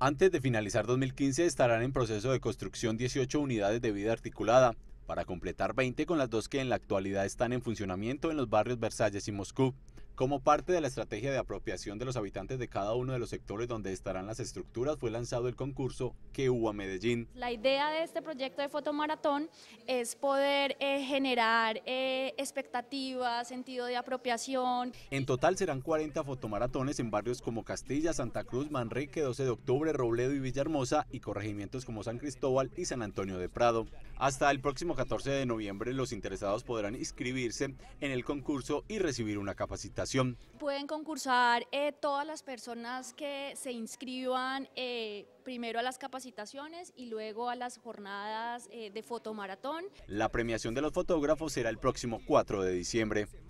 Antes de finalizar 2015 estarán en proceso de construcción 18 unidades de vida articulada, para completar 20 con las dos que en la actualidad están en funcionamiento en los barrios Versalles y Moscú. Como parte de la estrategia de apropiación de los habitantes de cada uno de los sectores donde estarán las estructuras, fue lanzado el concurso Que Uva Medellín. La idea de este proyecto de fotomaratón es poder eh, generar eh, expectativas, sentido de apropiación. En total serán 40 fotomaratones en barrios como Castilla, Santa Cruz, Manrique, 12 de Octubre, Robledo y Villahermosa y corregimientos como San Cristóbal y San Antonio de Prado. Hasta el próximo 14 de noviembre los interesados podrán inscribirse en el concurso y recibir una capacitación. Pueden concursar eh, todas las personas que se inscriban eh, primero a las capacitaciones y luego a las jornadas eh, de fotomaratón. La premiación de los fotógrafos será el próximo 4 de diciembre.